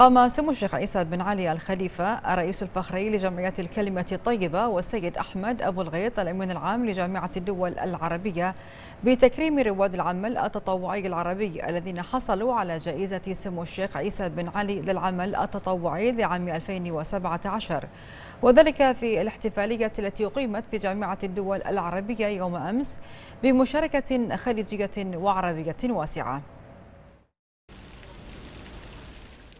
قام سمو الشيخ عيسى بن علي الخليفة الرئيس الفخري لجمعية الكلمة الطيبة والسيد أحمد أبو الغيط الأمين العام لجامعة الدول العربية بتكريم رواد العمل التطوعي العربي الذين حصلوا على جائزة سمو الشيخ عيسى بن علي للعمل التطوعي لعام 2017 وذلك في الاحتفالية التي أقيمت في جامعة الدول العربية يوم أمس بمشاركة خليجية وعربية واسعة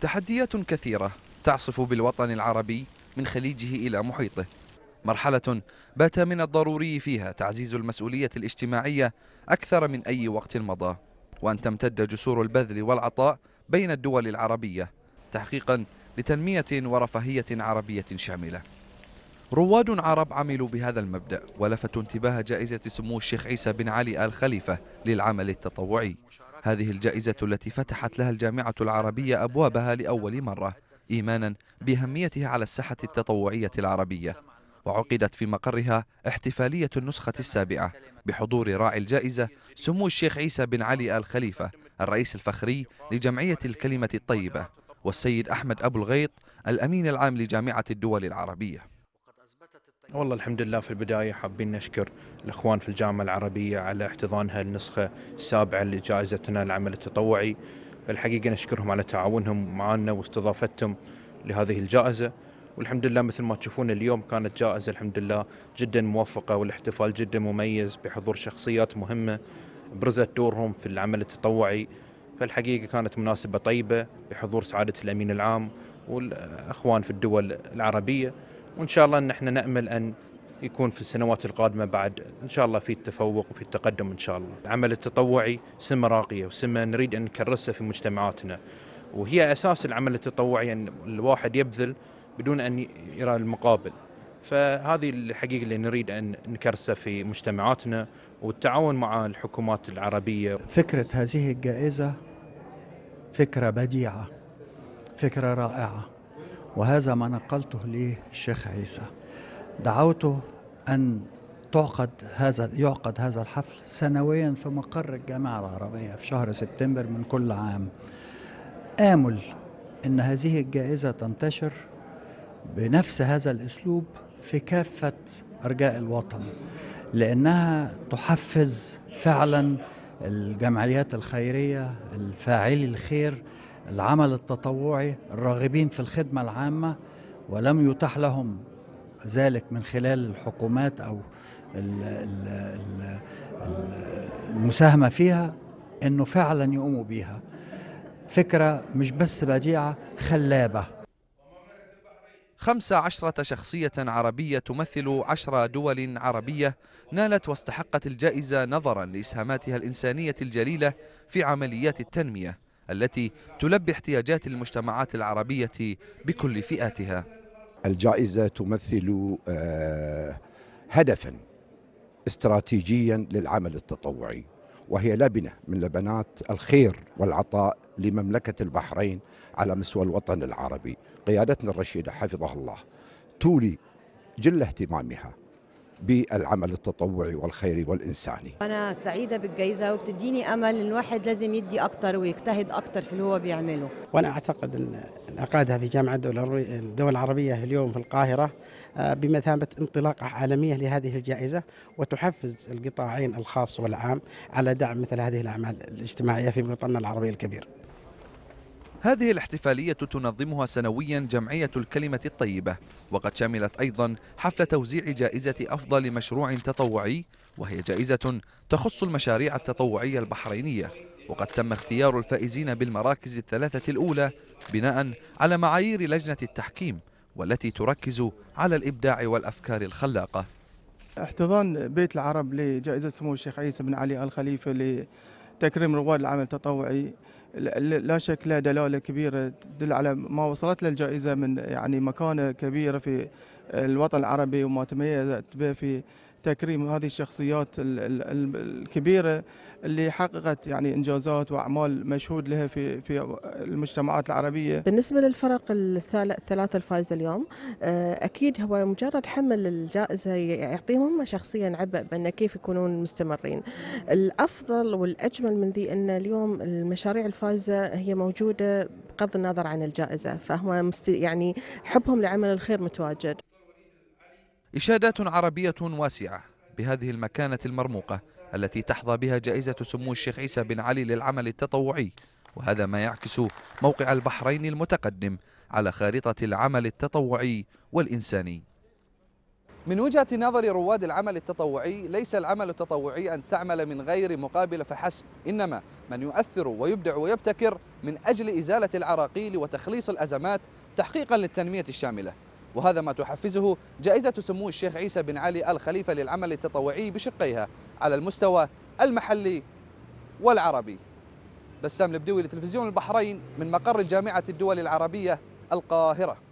تحديات كثيرة تعصف بالوطن العربي من خليجه إلى محيطه مرحلة بات من الضروري فيها تعزيز المسؤولية الاجتماعية أكثر من أي وقت مضى وأن تمتد جسور البذل والعطاء بين الدول العربية تحقيقا لتنمية ورفاهية عربية شاملة رواد عرب عملوا بهذا المبدأ ولفتوا انتباه جائزة سمو الشيخ عيسى بن علي آل خليفة للعمل التطوعي هذه الجائزة التي فتحت لها الجامعة العربية أبوابها لأول مرة إيمانا بأهميتها على الساحة التطوعية العربية وعقدت في مقرها احتفالية النسخة السابعة بحضور راعي الجائزة سمو الشيخ عيسى بن علي آل خليفة الرئيس الفخري لجمعية الكلمة الطيبة والسيد أحمد أبو الغيط الأمين العام لجامعة الدول العربية والله الحمد لله في البداية حابين نشكر الإخوان في الجامعة العربية على احتضانها النسخة السابعة لجائزتنا العمل التطوعي الحقيقة نشكرهم على تعاونهم معنا واستضافتهم لهذه الجائزة والحمد لله مثل ما تشوفون اليوم كانت جائزة الحمد لله جدا موفقة والاحتفال جدا مميز بحضور شخصيات مهمة برزت دورهم في العمل التطوعي فالحقيقة كانت مناسبة طيبة بحضور سعادة الأمين العام والأخوان في الدول العربية وان شاء الله ان احنا نامل ان يكون في السنوات القادمه بعد ان شاء الله في التفوق وفي التقدم ان شاء الله. العمل التطوعي سمه راقيه وسمه نريد ان نكرسها في مجتمعاتنا. وهي اساس العمل التطوعي ان الواحد يبذل بدون ان يرى المقابل. فهذه الحقيقه اللي نريد ان نكرسه في مجتمعاتنا والتعاون مع الحكومات العربيه. فكره هذه الجائزه فكره بديعه، فكره رائعه. وهذا ما نقلته للشيخ عيسى دعوته أن تعقد هذا يعقد هذا الحفل سنويا في مقر الجامعة العربية في شهر سبتمبر من كل عام آمل أن هذه الجائزة تنتشر بنفس هذا الأسلوب في كافة أرجاء الوطن لأنها تحفز فعلا الجمعيات الخيرية الفاعلي الخير العمل التطوعي الراغبين في الخدمة العامة ولم يتاح لهم ذلك من خلال الحكومات أو المساهمة فيها أنه فعلا يقوموا بيها فكرة مش بس بديعة خلابة خمس عشرة شخصية عربية تمثل عشر دول عربية نالت واستحقت الجائزة نظرا لإسهاماتها الإنسانية الجليلة في عمليات التنمية التي تلبي احتياجات المجتمعات العربية بكل فئاتها الجائزة تمثل آه، هدفا استراتيجيا للعمل التطوعي وهي لبنة من لبنات الخير والعطاء لمملكة البحرين على مستوى الوطن العربي قيادتنا الرشيدة حفظها الله تولي جل اهتمامها بالعمل التطوعي والخيري والإنساني أنا سعيدة بالجائزة وبتديني أمل إن الواحد لازم يدي أكتر ويجتهد أكتر في اللي هو بيعمله وأنا أعتقد أن أقادها في جامعة الدول العربية اليوم في القاهرة آه، بمثابة انطلاقة عالمية لهذه الجائزة وتحفز القطاعين الخاص والعام على دعم مثل هذه الأعمال الاجتماعية في وطننا العربي الكبير هذه الاحتفالية تنظمها سنويا جمعية الكلمة الطيبة وقد شملت أيضا حفل توزيع جائزة أفضل مشروع تطوعي وهي جائزة تخص المشاريع التطوعية البحرينية وقد تم اختيار الفائزين بالمراكز الثلاثة الأولى بناء على معايير لجنة التحكيم والتي تركز على الإبداع والأفكار الخلاقة احتضان بيت العرب لجائزة سمو الشيخ عيسى بن علي الخليفة لتكريم رواد العمل التطوعي لا شك له دلاله كبيره تدل على ما وصلت له الجائزه من يعني مكانه كبيره في الوطن العربي وما تميزت به في تكريم هذه الشخصيات الكبيره اللي حققت يعني انجازات واعمال مشهود لها في في المجتمعات العربيه. بالنسبه للفرق الثلاثه الفائزه اليوم آه، اكيد هو مجرد حمل الجائزه يعطيهم هم شخصيا عبء بان كيف يكونون مستمرين. الافضل والاجمل من ذي ان اليوم المشاريع الفائزه هي موجوده بغض النظر عن الجائزه فهو يعني حبهم لعمل الخير متواجد. إشادات عربية واسعة بهذه المكانة المرموقة التي تحظى بها جائزة سمو الشيخ عيسى بن علي للعمل التطوعي وهذا ما يعكس موقع البحرين المتقدم على خارطة العمل التطوعي والإنساني من وجهة نظر رواد العمل التطوعي ليس العمل التطوعي أن تعمل من غير مقابل فحسب إنما من يؤثر ويبدع ويبتكر من أجل إزالة العراقيل وتخليص الأزمات تحقيقا للتنمية الشاملة وهذا ما تحفزه جائزة سمو الشيخ عيسى بن علي الخليفة للعمل التطوعي بشقيها على المستوى المحلي والعربي بسام البدوي لتلفزيون البحرين من مقر الجامعة الدول العربية القاهرة